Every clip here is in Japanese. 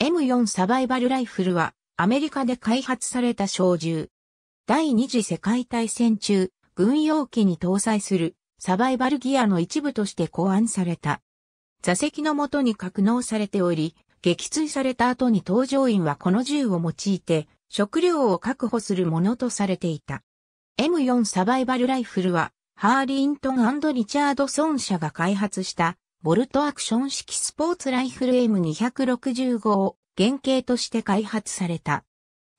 M4 サバイバルライフルはアメリカで開発された小銃。第二次世界大戦中、軍用機に搭載するサバイバルギアの一部として考案された。座席の元に格納されており、撃墜された後に搭乗員はこの銃を用いて食料を確保するものとされていた。M4 サバイバルライフルはハーリントンリチャードソン社が開発したボルトアクション式スポーツライフル M265 を原型として開発された。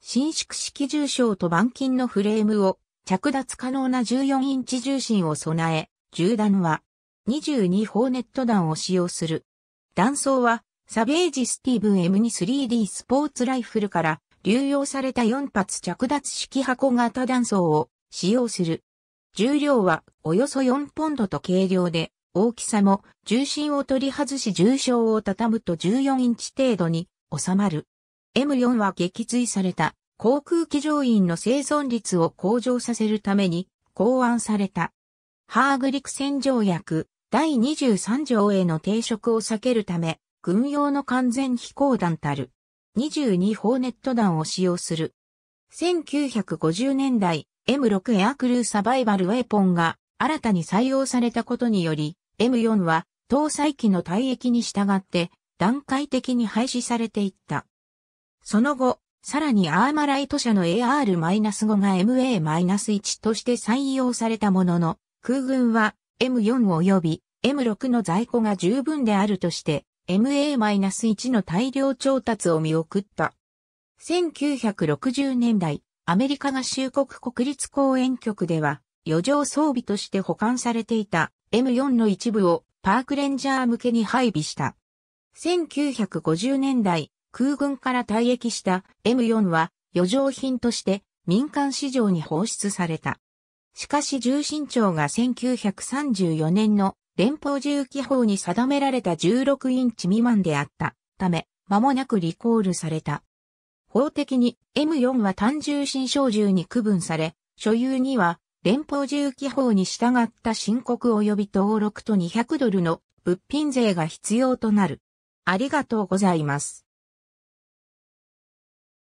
伸縮式重傷と板金のフレームを着脱可能な14インチ重心を備え、銃弾は22ホーネット弾を使用する。弾倉はサベージスティーブン M23D スポーツライフルから流用された4発着脱式箱型弾倉を使用する。重量はおよそ4ポンドと軽量で大きさも重心を取り外し重症を畳むと14インチ程度に収まる。M4 は撃墜された航空機乗員の生存率を向上させるために考案された。ハーグ陸戦条約第23条への抵触を避けるため、軍用の完全飛行弾たる22ホーネット弾を使用する。1950年代 M6 エアクルーサバイバルウェポンが新たに採用されたことにより、M4 は搭載機の退役に従って段階的に廃止されていった。その後、さらにアーマライト社の AR-5 が MA-1 として採用されたものの、空軍は M4 及び M6 の在庫が十分であるとして、MA-1 の大量調達を見送った。1960年代、アメリカ合衆国国立公園局では、余剰装備として保管されていた M4 の一部をパークレンジャー向けに配備した。1950年代、空軍から退役した M4 は余剰品として民間市場に放出された。しかし重心長が1934年の連邦重機法に定められた16インチ未満であったため、間もなくリコールされた。法的に M4 は単重心小銃に区分され、所有には連邦重機法に従った申告及び登録と200ドルの物品税が必要となる。ありがとうございます。